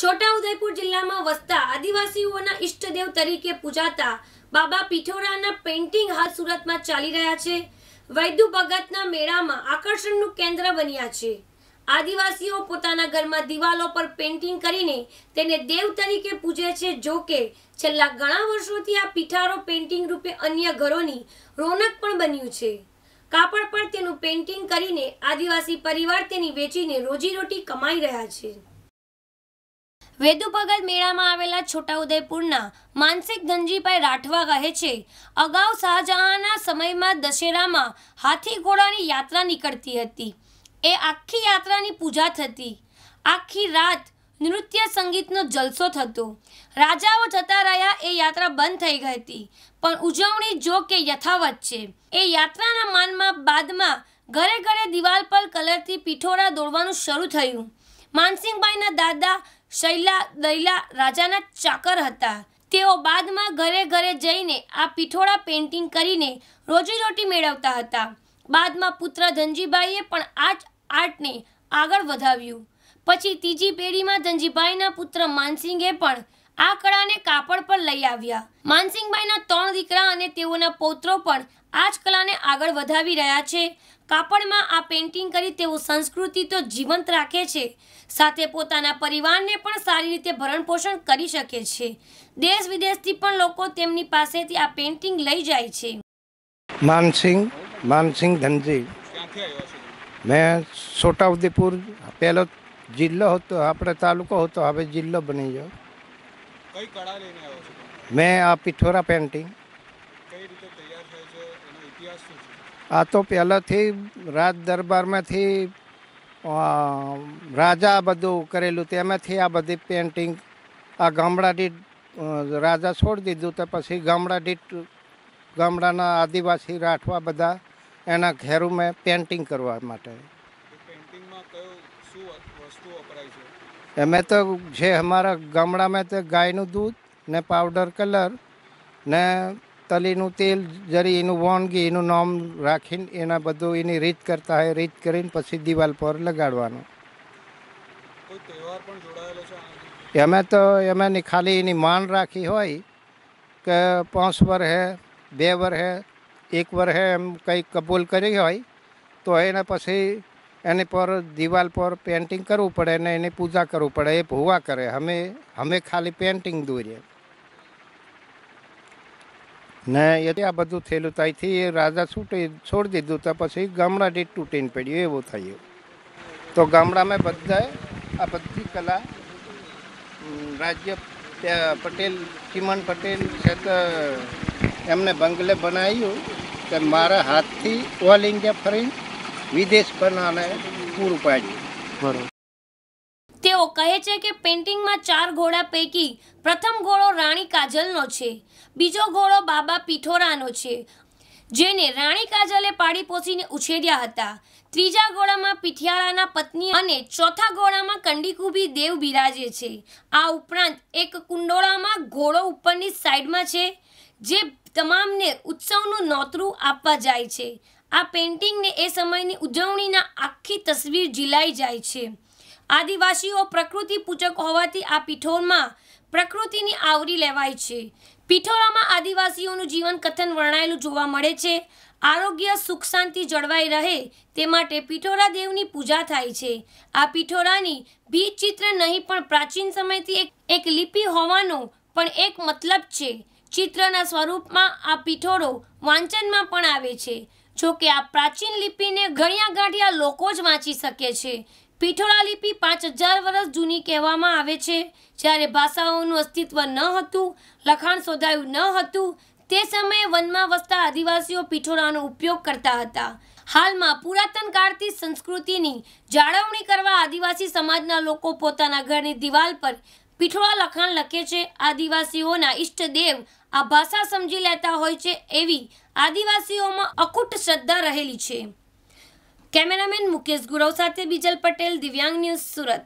છોટા ઉદયપુર જિલ્લામાં વસતા આદિવાસીઓના ઈષ્ટદેવ તરીકે પૂજાતા બાબા પીઠોરાના પેઇન્ટિંગ હાલ સુરતમાં ચાલી રહ્યા છે વૈદુ ભગતના મેળામાં આકર્ષણનું કેન્દ્ર બન્યા છે આદિવાસીઓ પોતાના ઘરમાં દિવાલો પર પેઇન્ટિંગ કરીને તેને દેવ તરીકે પૂજે છે જો કે છેલ્લા ઘણા વર્ષોથી આ પીઠારો પેઇન્ટિંગ રૂપે અન્ય ઘરોની રોનક પણ બન્યું છે કાપડ પર તેનું પેઇન્ટિંગ કરીને આદિવાસી પરિવાર તેની વેચીને રોજીરોટી કમાઈ રહ્યા છે વેદુ મેળામાં આવેલા છોટાઉદેપુરના માનસિક ધનજીભાઈ રાઠવા કહે છે અગાઉ શાહજહાંના સમયમાં દશેરામાં હાથી ઘોડાની યાત્રા નીકળતી હતી એ આખી યાત્રાની પૂજા થતી આખી રાત નૃત્ય સંગીતનો જલસો થતો રાજાઓ જતા રહ્યા એ યાત્રા બંધ થઈ ગઈ હતી પણ ઉજવણી જો કે યથાવત છે એ યાત્રાના માનમાં બાદમાં ઘરે ઘરે દિવાલ પર કલરથી પીઠોરા દોડવાનું શરૂ થયું માનસિંહભાઈના દાદા શૈલા દૈલા રાજાના ચાકર હતા તેઓ બાદમાં ઘરે ઘરે જઈને આ પીઠોળા પેઇન્ટિંગ કરીને રોજીરોટી મેળવતા હતા બાદમાં પુત્ર ધનજીભાઈએ પણ આ જ આર્ટને આગળ વધાવ્યું પછી ત્રીજી પેઢીમાં ધનજીભાઈના પુત્ર માનસિંહે પણ આ કળાને કાપડ પર લઈ આવ્યા માનસિંહભાઈના ત્રણ દીકરા અને તેઓના પૌત્રો પણ આ જ કલાને આગળ વધાવી રહ્યા છે કાપડમાં આ પેઇન્ટિંગ કરી તેઓ સંસ્કૃતિ તો જીવંત રાખે છે સાથે પોતાના પરિવારને પણ સારી રીતે ભરણપોષણ કરી શકે છે દેશ વિદેશથી પણ લોકો તેમની પાસેથી આ પેઇન્ટિંગ લઈ જાય છે માનસિંગ માનસિંગ ધનજી મેં છોટાઉદેપુર પહેલો જિલ્લો હતો આપણે તાલુકો હતો હવે જિલ્લો બની ગયો મેં આ પિઠોરા પેન્ટિંગ આ તો પહેલાંથી રાજ દરબારમાંથી રાજા બધું કરેલું તેમાંથી આ બધી પેઇન્ટિંગ આ ગામડા દીઠ રાજા છોડી દીધું તો પછી ગામડા દીઠ ગામડાના આદિવાસી રાઠવા બધા એના ઘેરું મેં પેઇન્ટિંગ કરવા માટે અમે તો જે અમારા ગામડામાં તો ગાયનું દૂધ ને પાવડર કલર ને તલીનું તેલ જરી એનું વોનગી એનું નામ રાખીને એના બધું એની રીત કરતા હોય રીત કરીને પછી દિવાલ પર લગાડવાનું એમાં તો એમાં ખાલી એની માન રાખી હોય કે પાંચ વર હે બે વર હે એક વર હે એમ કંઈ કબૂલ કરી હોય તો એના પછી એની પર દિવાલ પર પેઇન્ટિંગ કરવું પડે ને એની પૂજા કરવું પડે એ ભૂવા કરે અમે અમે ખાલી પેઇન્ટિંગ દોરીએ ને એ આ બધું થયેલું તો એ રાજા છૂટી છોડી દીધું તો પછી ગામડા દીઠ તૂટીને પડ્યું એવું થયું તો ગામડામાં બધાએ આ બધી કલા રાજ્ય પટેલ ચિમન પટેલ છે તો એમને બંગલે બનાવ્યું કે મારા હાથથી ઓલ ઇન્ડિયા ફરી વિદેશ બનાને પૂરું પાડ્યું બરાબર તેઓ કહે છે કે પેઇન્ટિંગમાં ચાર ઘોડા પૈકી પ્રથમ ઘોડો રાણી કાજલનો છે બીજો ઘોડો બાબા પીઠોરાનો છે જેને રાણી કાજલે પાડી પોસીને ઉછેર્યા હતા ત્રીજા ઘોડામાં પીઠિયાળાના પત્ની અને ચોથા ઘોડામાં કંડીકુભી દેવ બિરાજે છે આ ઉપરાંત એક કુંડોળામાં ઘોડો ઉપરની સાઈડમાં છે જે તમામને ઉત્સવનું નોતરું આપવા જાય છે આ પેઇન્ટિંગને એ સમયની ઉજવણીના આખી તસવીર ઝીલાઈ જાય છે આદિવાસીઓ પ્રકૃતિ પૂજક હોવાથી આ પીઠોળમાં પ્રકૃતિની આવરી લેવાય છે પીઠોળામાં આદિવાસીઓનું જીવન કથન વર્ણાયેલું જોવા મળે છે આરોગ્ય સુખ શાંતિ જળવાઈ રહે તે માટે પીઠોરા દેવની પૂજા થાય છે આ પીઠોરાની ભીત ચિત્ર નહીં પણ પ્રાચીન સમયથી એક એક લિપિ હોવાનો પણ એક મતલબ છે ચિત્રના સ્વરૂપમાં આ પીઠોરો વાંચનમાં પણ આવે છે જોકે આ પ્રાચીન લિપિને ગણ્યા ગાંઠ્યા લોકો જ વાંચી શકે છે પીઠોળા લિપિ પાંચ હજાર વર્ષ જૂની કહેવામાં આવે છે જ્યારે ભાષાઓનું અસ્તિત્વ ન હતું લખાણ શોધાયું ન હતું તે સમયે વનમાં વસતા આદિવાસીઓ પીઠોળાનો ઉપયોગ કરતા હતા હાલમાં પુરાતન કાળથી સંસ્કૃતિની જાળવણી કરવા આદિવાસી સમાજના લોકો પોતાના ઘરની દિવાલ પર પીઠોળા લખાણ લખે છે આદિવાસીઓના ઈષ્ટદેવ આ ભાષા સમજી લેતા હોય છે એવી આદિવાસીઓમાં અખૂટ શ્રદ્ધા રહેલી છે કેમેરામેન મુકેશ ગુરવ સાથે બીજલ પટેલ દિવ્યાંગ ન્યૂઝ સુરત